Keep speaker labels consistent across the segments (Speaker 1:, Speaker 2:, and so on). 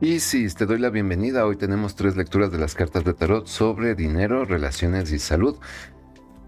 Speaker 1: Y si te doy la bienvenida. Hoy tenemos tres lecturas de las cartas de tarot sobre dinero, relaciones y salud.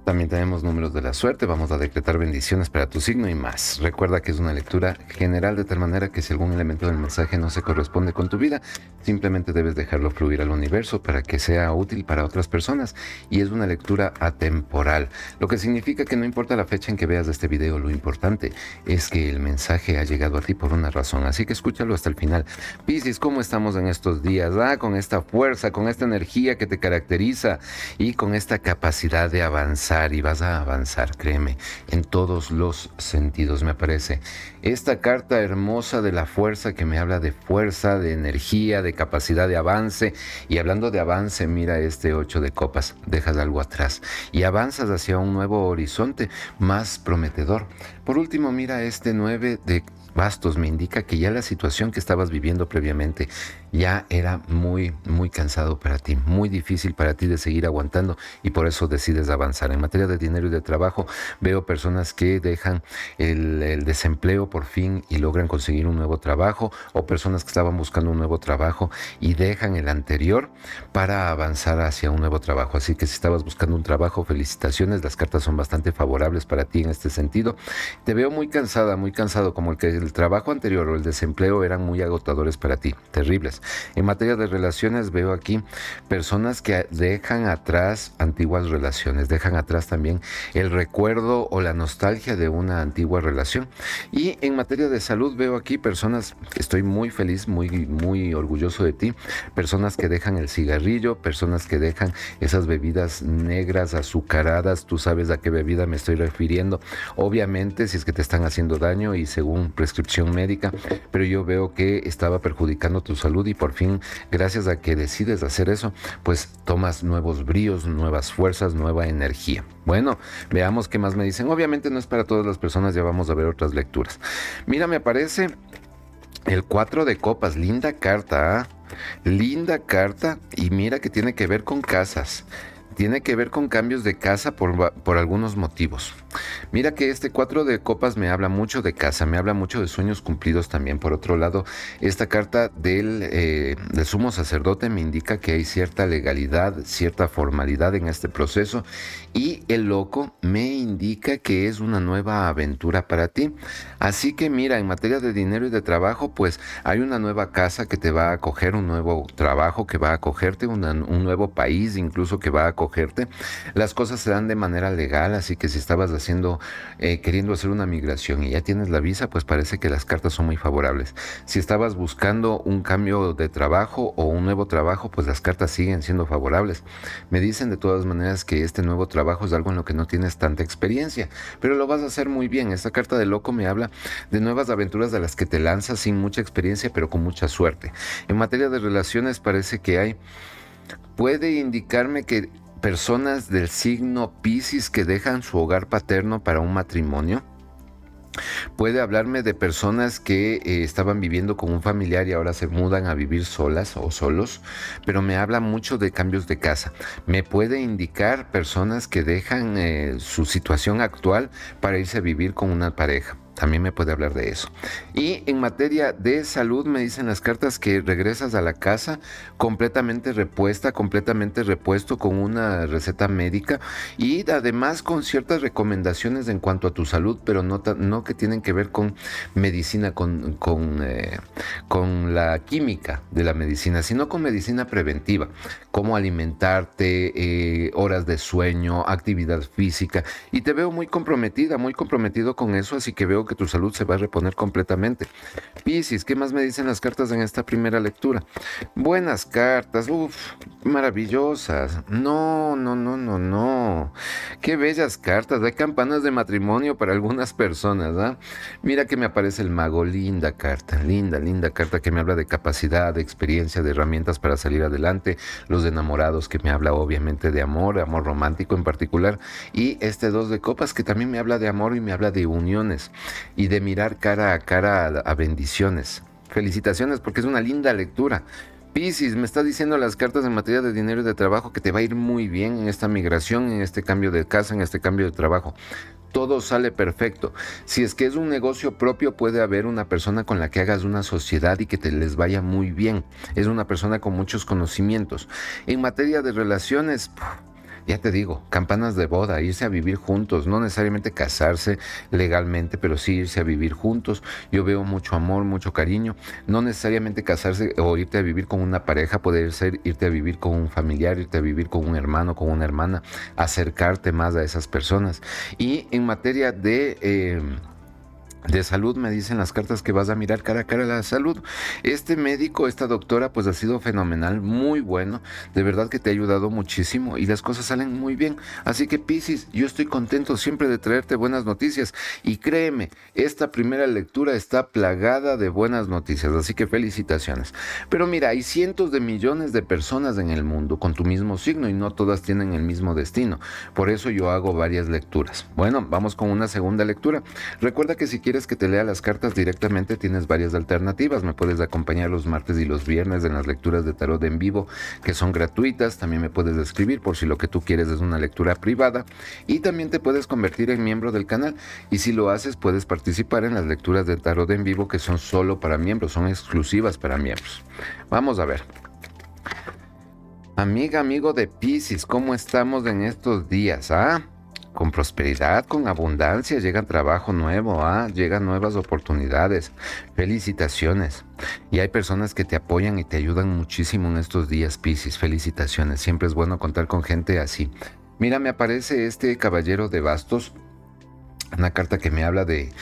Speaker 1: También tenemos números de la suerte, vamos a decretar bendiciones para tu signo y más. Recuerda que es una lectura general de tal manera que si algún elemento del mensaje no se corresponde con tu vida, simplemente debes dejarlo fluir al universo para que sea útil para otras personas y es una lectura atemporal, lo que significa que no importa la fecha en que veas este video, lo importante es que el mensaje ha llegado a ti por una razón, así que escúchalo hasta el final. Piscis, ¿cómo estamos en estos días? Ah, con esta fuerza, con esta energía que te caracteriza y con esta capacidad de avanzar y vas a avanzar, créeme, en todos los sentidos me parece Esta carta hermosa de la fuerza que me habla de fuerza, de energía, de capacidad de avance. Y hablando de avance, mira este 8 de copas, dejas algo atrás y avanzas hacia un nuevo horizonte más prometedor. Por último, mira este 9 de Bastos me indica que ya la situación que estabas viviendo previamente ya era muy, muy cansado para ti, muy difícil para ti de seguir aguantando y por eso decides avanzar. En materia de dinero y de trabajo, veo personas que dejan el, desempleo por fin y logran conseguir un nuevo trabajo o personas que estaban buscando un nuevo trabajo y dejan el anterior para avanzar hacia un nuevo trabajo. Así que si estabas buscando un trabajo, felicitaciones, las cartas son bastante favorables para ti en este sentido. Te veo muy cansada, muy cansado como el que el trabajo anterior o el desempleo eran muy agotadores para ti, terribles. En materia de relaciones veo aquí personas que dejan atrás antiguas relaciones, dejan atrás también el recuerdo o la nostalgia de una antigua relación. Y en materia de salud veo aquí personas, estoy muy feliz, muy, muy orgulloso de ti, personas que dejan el cigarrillo, personas que dejan esas bebidas negras, azucaradas, tú sabes a qué bebida me estoy refiriendo. Obviamente, si es que te están haciendo daño y según pues, médica, pero yo veo que estaba perjudicando tu salud y por fin, gracias a que decides hacer eso, pues tomas nuevos bríos, nuevas fuerzas, nueva energía. Bueno, veamos qué más me dicen. Obviamente no es para todas las personas, ya vamos a ver otras lecturas. Mira, me aparece el 4 de copas, linda carta, ¿ah? linda carta y mira que tiene que ver con casas, tiene que ver con cambios de casa por, por algunos motivos. Mira que este cuatro de copas me habla mucho de casa, me habla mucho de sueños cumplidos también. Por otro lado, esta carta eh, del, sumo sacerdote me indica que hay cierta legalidad, cierta formalidad en este proceso y el loco me indica que es una nueva aventura para ti. Así que mira, en materia de dinero y de trabajo, pues hay una nueva casa que te va a acoger, un nuevo trabajo que va a acogerte, un nuevo país incluso que va a acogerte. Las cosas se dan de manera legal, así que si estabas haciendo eh, queriendo hacer una migración y ya tienes la visa, pues parece que las cartas son muy favorables. Si estabas buscando un cambio de trabajo o un nuevo trabajo, pues las cartas siguen siendo favorables. Me dicen de todas maneras que este nuevo trabajo es algo en lo que no tienes tanta experiencia, pero lo vas a hacer muy bien. Esta carta de loco me habla de nuevas aventuras de las que te lanzas sin mucha experiencia, pero con mucha suerte. En materia de relaciones parece que hay... Puede indicarme que personas del signo Pisces que dejan su hogar paterno para un matrimonio? Puede hablarme de personas que eh, estaban viviendo con un familiar y ahora se mudan a vivir solas o solos, pero me habla mucho de cambios de casa. Me puede indicar personas que dejan eh, su situación actual para irse a vivir con una pareja también me puede hablar de eso. Y en materia de salud, me dicen las cartas que regresas a la casa completamente repuesta, completamente repuesto con una receta médica y además con ciertas recomendaciones en cuanto a tu salud, pero no, no que tienen que ver con medicina, con, eh, con, la química de la medicina, sino con medicina preventiva, cómo alimentarte, eh, horas de sueño, actividad física. Y te veo muy comprometida, muy comprometido con eso, así que veo que tu salud se va a reponer completamente. Piscis, ¿qué más me dicen las cartas en esta primera lectura? Buenas cartas, uff, maravillosas. No, no, no, no, no. Qué bellas cartas. Hay campanas de matrimonio para algunas personas, ¿ah? Mira que me aparece el mago. Linda carta, linda, linda carta que me habla de capacidad, de experiencia, de herramientas para salir adelante. Los enamorados que me habla obviamente de amor, amor romántico en particular. Y este dos de copas que también me habla de amor y me habla de uniones y de mirar cara a cara a, bendiciones. Felicitaciones porque es una linda lectura. Piscis, me está diciendo las cartas en materia de dinero y de trabajo que te va a ir muy bien en esta migración, en este cambio de casa, en este cambio de trabajo. Todo sale perfecto. Si es que es un negocio propio, puede haber una persona con la que hagas una sociedad y que te les vaya muy bien. Es una persona con muchos conocimientos. En materia de relaciones, ya te digo, campanas de boda, irse a vivir juntos, no necesariamente casarse legalmente, pero sí irse a vivir juntos. Yo veo mucho amor, mucho cariño, no necesariamente casarse o irte a vivir con una pareja, poder ser irte a vivir con un familiar, irte a vivir con un hermano, con una hermana, acercarte más a esas personas. Y en materia de... Eh, de salud me dicen las cartas que vas a mirar cara a cara la salud. Este médico, esta doctora, pues ha sido fenomenal, muy bueno, de verdad que te ha ayudado muchísimo y las cosas salen muy bien. Así que Piscis, yo estoy contento siempre de traerte buenas noticias y créeme, esta primera lectura está plagada de buenas noticias, así que felicitaciones. Pero mira, hay cientos de millones de personas en el mundo con tu mismo signo y no todas tienen el mismo destino. Por eso yo hago varias lecturas. Bueno, vamos con una segunda lectura. Recuerda que si quieres que te lea las cartas directamente, tienes varias alternativas. Me puedes acompañar los martes y los viernes en las lecturas de tarot en vivo, que son gratuitas. También me puedes escribir por si lo que tú quieres es una lectura privada. Y también te puedes convertir en miembro del canal. Y si lo haces, puedes participar en las lecturas de tarot en vivo, que son solo para miembros, son exclusivas para miembros. Vamos a ver. Amiga, amigo de piscis ¿cómo estamos en estos días? ¿Ah? con prosperidad, con abundancia, llega trabajo nuevo, ¿ah? llegan nuevas oportunidades. Felicitaciones. Y hay personas que te apoyan y te ayudan muchísimo en estos días, Pisces, Felicitaciones. Siempre es bueno contar con gente así. Mira, me aparece este caballero de bastos una carta que me habla de,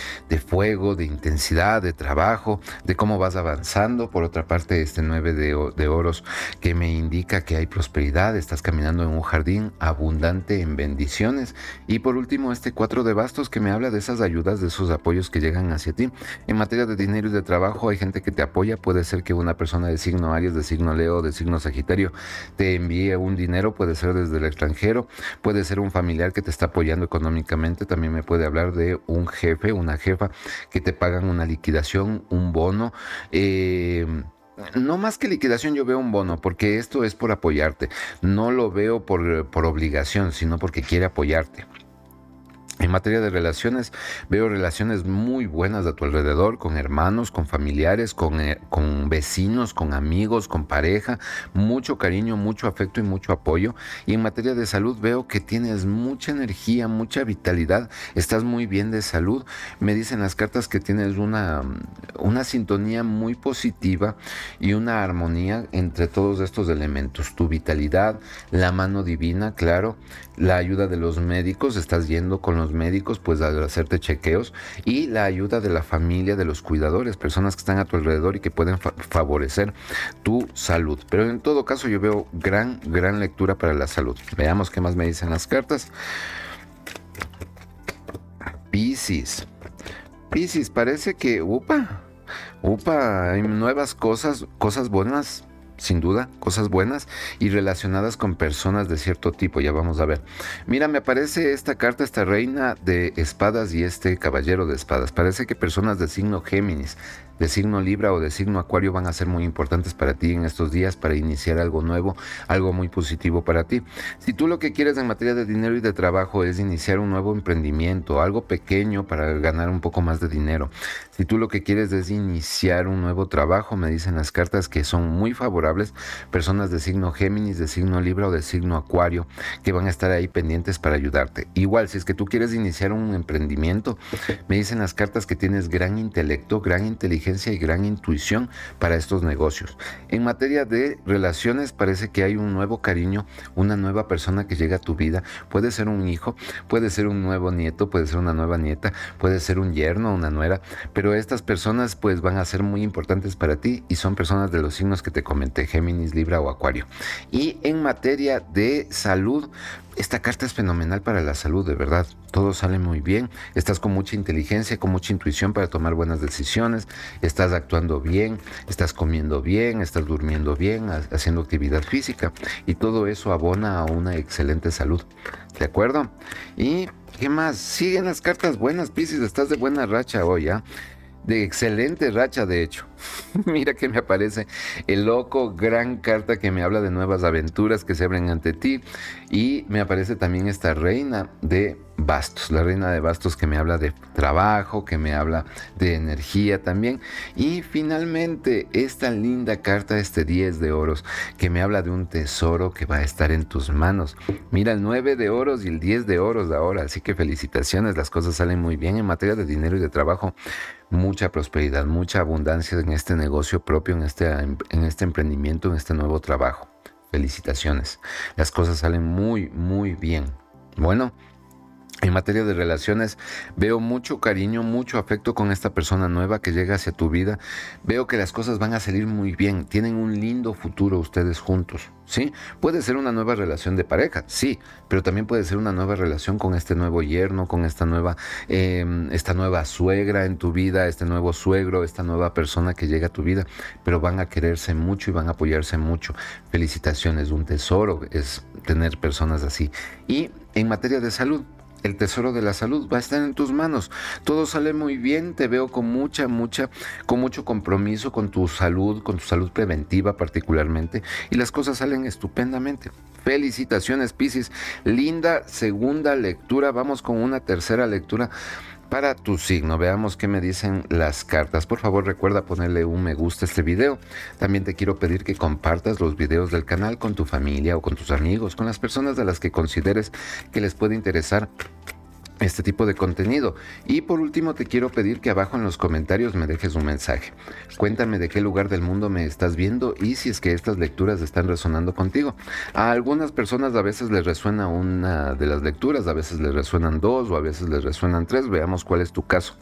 Speaker 1: fuego, de intensidad, de trabajo, de cómo vas avanzando. Por otra parte, este 9 de, de, oros que me indica que hay prosperidad, estás caminando en un jardín abundante en bendiciones. Y por último, este 4 de bastos que me habla de esas ayudas, de esos apoyos que llegan hacia ti. En materia de dinero y de trabajo, hay gente que te apoya. Puede ser que una persona de signo Aries, de signo Leo, de signo Sagitario, te envíe un dinero, puede ser desde el extranjero, puede ser un familiar que te está apoyando económicamente, también me puede hablar de un jefe, una jefa, que te pagan una liquidación, un bono. Eh, no más que liquidación yo veo un bono, porque esto es por apoyarte. No lo veo por obligación, sino porque quiere apoyarte. En materia de relaciones, veo relaciones muy buenas a tu alrededor, con hermanos, con familiares, con, eh, con, vecinos, con amigos, con pareja, mucho cariño, mucho afecto y mucho apoyo. Y en materia de salud veo que tienes mucha energía, mucha vitalidad, estás muy bien de salud. Me dicen las cartas que tienes una, una sintonía muy positiva y una armonía entre todos estos elementos. Tu vitalidad, la mano divina, claro, la ayuda de los médicos, estás yendo con los médicos, pues a hacerte chequeos, y la ayuda de la familia, de los cuidadores, personas que están a tu alrededor y que pueden favorecer tu salud. Pero en todo caso yo veo gran, gran lectura para la salud. Veamos qué más me dicen las cartas. Piscis. Piscis, parece que, upa, upa, hay nuevas cosas, cosas buenas sin duda, cosas buenas y relacionadas con personas de cierto tipo, ya vamos a ver. Mira, me aparece esta carta, esta reina de espadas y este caballero de espadas. Parece que personas de signo Géminis, de signo Libra o de signo Acuario van a ser muy importantes para ti en estos días para iniciar algo nuevo, algo muy positivo para ti. Si tú lo que quieres en materia de dinero y de trabajo es iniciar un nuevo emprendimiento, algo pequeño para ganar un poco más de dinero, si tú lo que quieres es iniciar un nuevo trabajo, me dicen las cartas que son muy favorables personas de signo Géminis, de signo Libra o de signo Acuario, que van a estar ahí pendientes para ayudarte. Igual, si es que tú quieres iniciar un emprendimiento, me dicen las cartas que tienes gran intelecto, gran inteligencia y gran intuición para estos negocios. En materia de relaciones, parece que hay un nuevo cariño, una nueva persona que llega a tu vida. Puede ser un hijo, puede ser un nuevo nieto, puede ser una nueva nieta, puede ser un yerno, una nuera, pero estas personas pues van a ser muy importantes para ti y son personas de los signos que te comenté. Géminis, Libra o Acuario. Y en materia de salud, esta carta es fenomenal para la salud, de verdad. Todo sale muy bien. Estás con mucha inteligencia, con mucha intuición para tomar buenas decisiones. Estás actuando bien, estás comiendo bien, estás durmiendo bien, haciendo actividad física. Y todo eso abona a una excelente salud. ¿De acuerdo? Y, ¿qué más? Siguen las cartas buenas, Pisces. Estás de buena racha hoy, ¿ah? de excelente racha, de hecho. Mira que me aparece el loco, gran carta que me habla de nuevas aventuras que se abren ante ti. Y me aparece también esta reina de Bastos, la reina de Bastos que me habla de trabajo, que me habla de energía también. Y finalmente esta linda carta, este 10 de oros, que me habla de un tesoro que va a estar en tus manos. Mira el 9 de oros y el 10 de oros de ahora, así que felicitaciones, las cosas salen muy bien en materia de dinero y de trabajo. Mucha prosperidad, mucha abundancia en este negocio propio, en este, en este emprendimiento, en este nuevo trabajo. Felicitaciones. Las cosas salen muy, muy bien. Bueno, en materia de relaciones, veo mucho cariño, mucho afecto con esta persona nueva que llega hacia tu vida. Veo que las cosas van a salir muy bien. Tienen un lindo futuro ustedes juntos. ¿Sí? Puede ser una nueva relación de pareja, sí, pero también puede ser una nueva relación con este nuevo yerno, con esta nueva, em, esta nueva suegra en tu vida, este nuevo suegro, esta nueva persona que llega a tu vida. Pero van a quererse mucho y van a apoyarse mucho. Felicitaciones, un tesoro es tener personas así. Y en materia de salud, el tesoro de la salud va a estar en tus manos. Todo sale muy bien, te veo con mucha, mucha, con mucho compromiso con tu salud, con tu salud preventiva particularmente, y las cosas salen estupendamente. Felicitaciones, Pisces. Linda segunda lectura. Vamos con una tercera lectura para tu signo. Veamos qué me dicen las cartas. Por favor recuerda ponerle un me gusta a este video. También te quiero pedir que compartas los videos del canal con tu familia o con tus amigos, con las personas de las que consideres que les puede interesar este tipo de contenido. Y por último te quiero pedir que abajo en los comentarios me dejes un mensaje. Cuéntame de qué lugar del mundo me estás viendo y si es que estas lecturas están resonando contigo. A algunas personas a veces les resuena una de las lecturas, a veces les resuenan dos o a veces les resuenan tres. Veamos cuál es tu caso.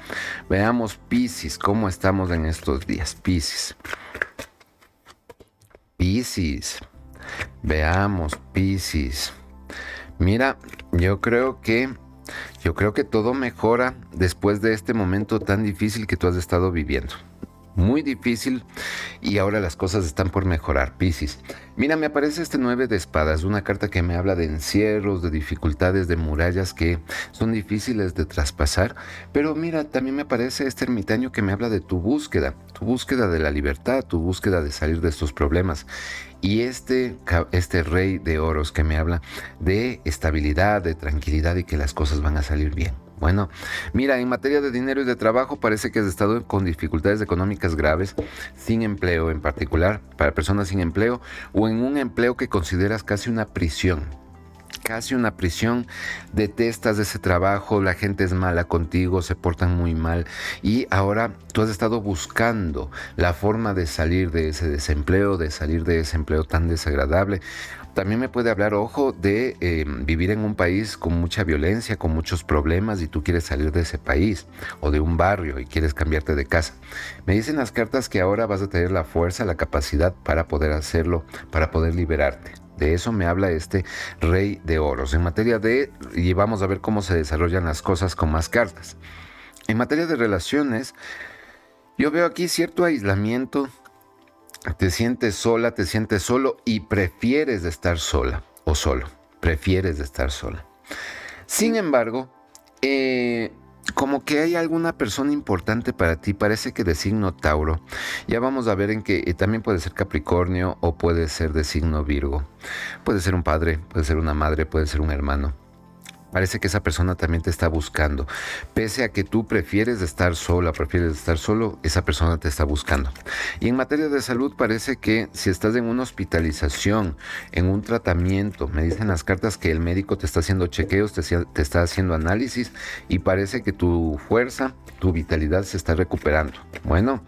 Speaker 1: Veamos Pisces, cómo estamos en estos días. Pisces. Pisis Veamos Pisces. Mira, yo creo que yo creo que todo mejora después de este momento tan difícil que tú has estado viviendo muy difícil y ahora las cosas están por mejorar, Piscis. Mira, me aparece este 9 de espadas, una carta que me habla de encierros, de dificultades, de murallas que son difíciles de traspasar, pero mira, también me aparece este ermitaño que me habla de tu búsqueda, tu búsqueda de la libertad, tu búsqueda de salir de estos problemas. Y este, este rey de oros que me habla de estabilidad, de tranquilidad y que las cosas van a salir bien. Bueno, mira, en materia de dinero y de trabajo parece que has estado con dificultades económicas graves, sin empleo en particular, para personas sin empleo o en un empleo que consideras casi una prisión casi una prisión, detestas ese trabajo, la gente es mala contigo, se portan muy mal y ahora tú has estado buscando la forma de salir de ese desempleo, de salir de ese empleo tan desagradable. También me puede hablar, ojo, de em, vivir en un país con mucha violencia, con muchos problemas y tú quieres salir de ese país o de un barrio y quieres cambiarte de casa. Me dicen las cartas que ahora vas a tener la fuerza, la capacidad para poder hacerlo, para poder liberarte. De eso me habla este rey de oros. En materia de, y vamos a ver cómo se desarrollan las cosas con más cartas. En materia de relaciones, yo veo aquí cierto aislamiento. Te sientes sola, te sientes solo y prefieres estar sola o solo. Prefieres estar sola. Sin embargo, eh, como que hay alguna persona importante para ti, parece que de signo Tauro. Ya vamos a ver en qué, eh, también puede ser Capricornio o puede ser de signo Virgo. Puede ser un padre, puede ser una madre, puede ser un hermano. Parece que esa persona también te está buscando. Pese a que tú prefieres estar sola, prefieres estar solo, esa persona te está buscando. Y en materia de salud parece que si estás en una hospitalización, en un tratamiento, me dicen las cartas que el médico te está haciendo chequeos, te, está haciendo análisis y parece que tu fuerza, tu vitalidad se está recuperando. Bueno,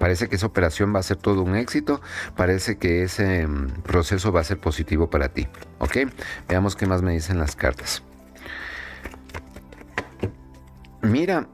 Speaker 1: Parece que esa operación va a ser todo un éxito. Parece que ese mm, proceso va a ser positivo para ti. ¿Ok? Veamos qué más me dicen las cartas. Mira,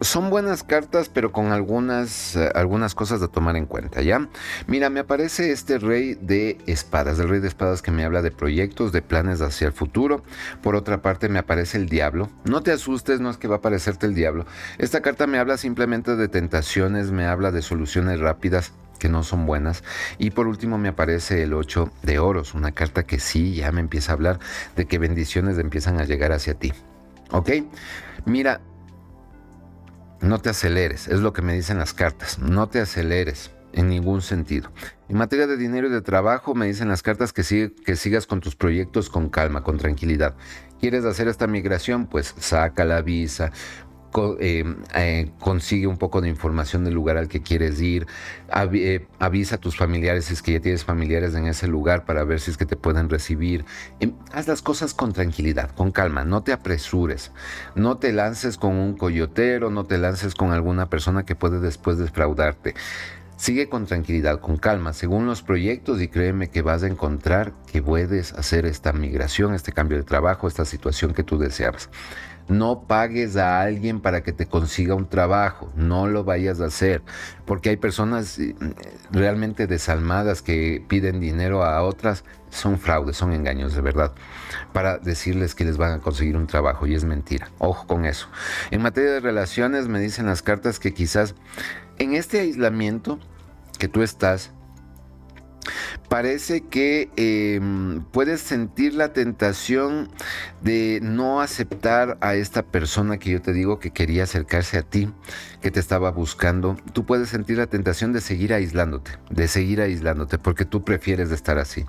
Speaker 1: son buenas cartas, pero con algunas, eh, algunas cosas a tomar en cuenta, ¿ya? Mira, me aparece este rey de espadas, el rey de espadas que me habla de proyectos, de planes hacia el futuro. Por otra parte, me aparece el diablo. No te asustes, no es que va a aparecerte el diablo. Esta carta me habla simplemente de tentaciones, me habla de soluciones rápidas, que no son buenas. Y por último me aparece el 8 de oros, una carta que sí ya me empieza a hablar de que bendiciones empiezan a llegar hacia ti. ¿Ok? Mira, no te aceleres, es lo que me dicen las cartas, no te aceleres en ningún sentido. En materia de dinero y de trabajo, me dicen las cartas que, que sigas con tus proyectos con calma, con tranquilidad. ¿Quieres hacer esta migración? Pues saca la visa, eh, eh, consigue un poco de información del lugar al que quieres ir, eh, avisa a tus familiares si es que ya tienes familiares en ese lugar para ver si es que te pueden recibir. Em, haz las cosas con tranquilidad, con calma, no te apresures, no te lances con un coyotero, no te lances con alguna persona que puede después defraudarte. Sigue con tranquilidad, con calma, según los proyectos y créeme que vas a encontrar que puedes hacer esta migración, este cambio de trabajo, esta situación que tú deseabas. No pagues a alguien para que te consiga un trabajo, no lo vayas a hacer, porque hay personas eh, realmente desalmadas que piden dinero a otras, son fraudes, son engaños de verdad, para decirles que les van a conseguir un trabajo y es mentira. Ojo con eso. En materia de relaciones me dicen las cartas que quizás en este aislamiento que tú estás, parece que em, puedes sentir la tentación de no aceptar a esta persona que yo te digo que quería acercarse a ti, que te estaba buscando. Tú puedes sentir la tentación de seguir aislándote, de seguir aislándote, porque tú prefieres estar así.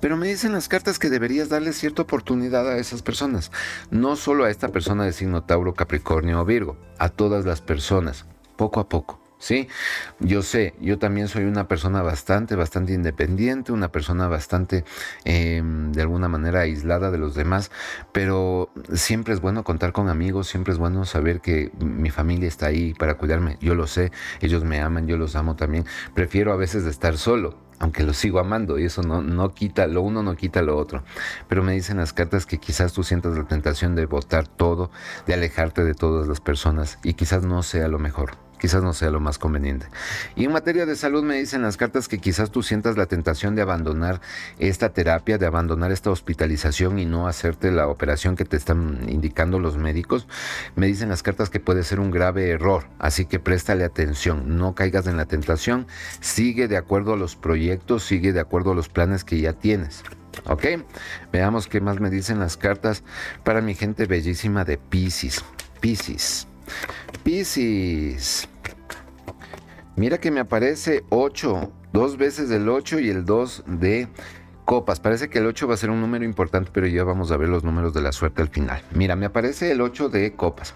Speaker 1: Pero me dicen las cartas que deberías darle cierta oportunidad a esas personas, no solo a esta persona de signo Tauro, Capricornio o Virgo, a todas las personas, poco a poco ¿sí? Yo sé, yo también soy una persona bastante, bastante independiente, una persona bastante, em, de alguna manera, aislada de los demás, pero siempre es bueno contar con amigos, siempre es bueno saber que mi familia está ahí para cuidarme, yo lo sé, ellos me aman, yo los amo también, prefiero a veces estar solo, aunque lo sigo amando y eso no, no quita, lo uno no quita lo otro. Pero me dicen las cartas que quizás tú sientas la tentación de votar todo, de alejarte de todas las personas y quizás no sea lo mejor quizás no sea lo más conveniente. Y en materia de salud me dicen las cartas que quizás tú sientas la tentación de abandonar esta terapia, de abandonar esta hospitalización y no hacerte la operación que te están indicando los médicos. Me dicen las cartas que puede ser un grave error, así que préstale atención, no caigas en la tentación, sigue de acuerdo a los proyectos, sigue de acuerdo a los planes que ya tienes. ¿Ok? Veamos qué más me dicen las cartas para mi gente bellísima de Pisces. Pisces. Piscis. Mira que me aparece 8, dos veces el 8 y el 2 de copas. Parece que el 8 va a ser un número importante, pero ya vamos a ver los números de la suerte al final. Mira, me aparece el 8 de copas.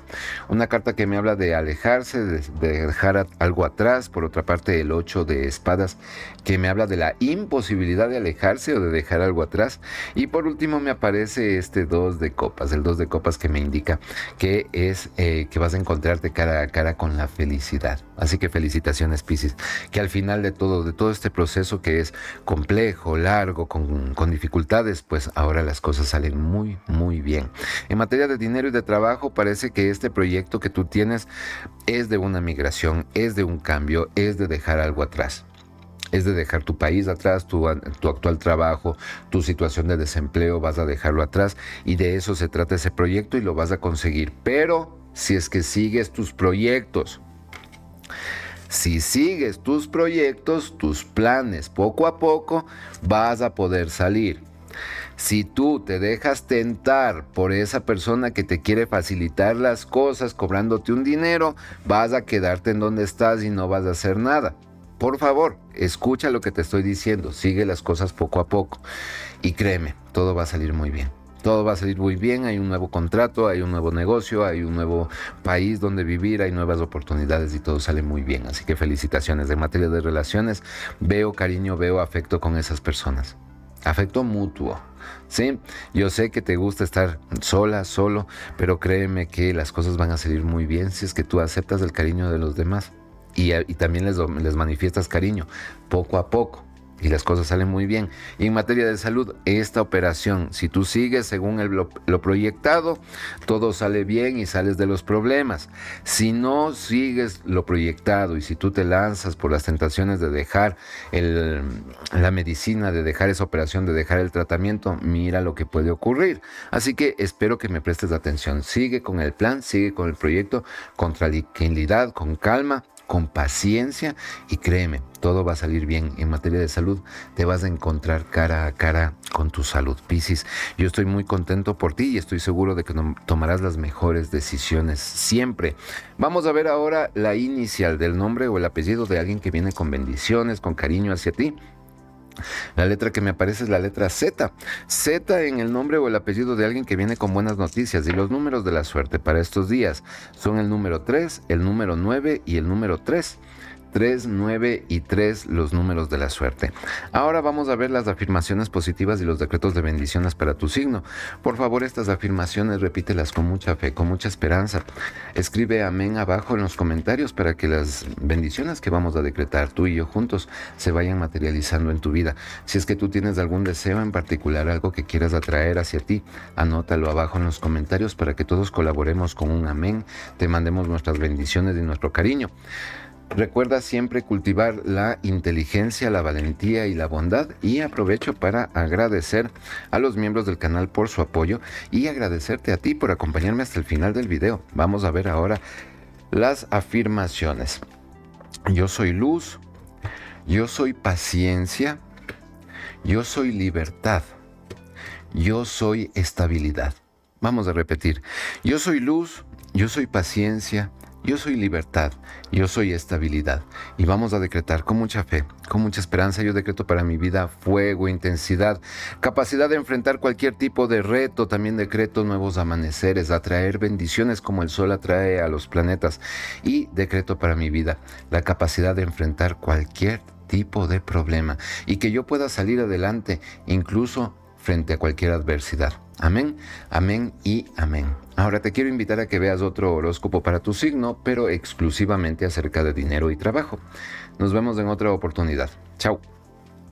Speaker 1: Una carta que me habla de alejarse, de, dejar algo atrás. Por otra parte, el 8 de espadas, que me habla de la imposibilidad de alejarse o de dejar algo atrás. Y por último, me aparece este 2 de copas, el 2 de copas que me indica que es eh, que vas a encontrarte cara a cara con la felicidad. Así que felicitaciones, Piscis, que al final de todo, de todo este proceso que es complejo, largo, con, dificultades, pues ahora las cosas salen muy, muy bien. En materia de dinero y de trabajo, parece que este proyecto que tú tienes es de una migración, es de un cambio, es de dejar algo atrás es de dejar tu país atrás, tu, actual trabajo, tu situación de desempleo, vas a dejarlo atrás y de eso se trata ese proyecto y lo vas a conseguir. Pero si es que sigues tus proyectos, si sigues tus proyectos, tus planes poco a poco, vas a poder salir. Si tú te dejas tentar por esa persona que te quiere facilitar las cosas cobrándote un dinero, vas a quedarte en donde estás y no vas a hacer nada. Por favor, escucha lo que te estoy diciendo, sigue las cosas poco a poco y créeme, todo va a salir muy bien todo va a salir muy bien, hay un nuevo contrato, hay un nuevo negocio, hay un nuevo país donde vivir, hay nuevas oportunidades y todo sale muy bien. Así que felicitaciones. En materia de relaciones, veo cariño, veo afecto con esas personas. Afecto mutuo. Sí, yo sé que te gusta estar sola, solo, pero créeme que las cosas van a salir muy bien si es que tú aceptas el cariño de los demás y, y también les, les manifiestas cariño poco a poco y las cosas salen muy bien. Y en materia de salud, esta operación, si tú sigues según lo, proyectado, todo sale bien y sales de los problemas. Si no sigues lo proyectado y si tú te lanzas por las tentaciones de dejar la medicina, de dejar esa operación, de dejar el tratamiento, mira lo que puede ocurrir. Así que espero que me prestes atención. Sigue con el plan, sigue con el proyecto, con tranquilidad, con calma con paciencia y créeme, todo va a salir bien en materia de salud. Te vas a encontrar cara a cara con tu salud. Piscis, yo estoy muy contento por ti y estoy seguro de que tomarás las mejores decisiones siempre. Vamos a ver ahora la inicial del nombre o el apellido de alguien que viene con bendiciones, con cariño hacia ti. La letra que me aparece es la letra Z. Z en el nombre o el apellido de alguien que viene con buenas noticias y los números de la suerte para estos días son el número 3, el número 9 y el número 3. 3, 9 y 3 los números de la suerte. Ahora vamos a ver las afirmaciones positivas y los decretos de bendiciones para tu signo. Por favor, estas afirmaciones repítelas con mucha fe, con mucha esperanza. Escribe amén abajo en los comentarios para que las bendiciones que vamos a decretar tú y yo juntos se vayan materializando en tu vida. Si es que tú tienes algún deseo en particular, algo que quieras atraer hacia ti, anótalo abajo en los comentarios para que todos colaboremos con un amén, te mandemos nuestras bendiciones y nuestro cariño. Recuerda siempre cultivar la inteligencia, la valentía y la bondad y aprovecho para agradecer a los miembros del canal por su apoyo y agradecerte a ti por acompañarme hasta el final del video. Vamos a ver ahora las afirmaciones. Yo soy luz, yo soy paciencia, yo soy libertad, yo soy estabilidad. Vamos a repetir. Yo soy luz, yo soy paciencia, yo soy libertad, yo soy estabilidad. Y vamos a decretar con mucha fe, con mucha esperanza. Yo decreto para mi vida fuego, intensidad, capacidad de enfrentar cualquier tipo de reto. También decreto nuevos amaneceres, atraer bendiciones como el sol atrae a los planetas. Y decreto para mi vida la capacidad de enfrentar cualquier tipo de problema y que yo pueda salir adelante incluso frente a cualquier adversidad. Amén, amén y amén. Ahora te quiero invitar a que veas otro horóscopo para tu signo, pero exclusivamente acerca de dinero y trabajo. Nos vemos en otra oportunidad. Chao.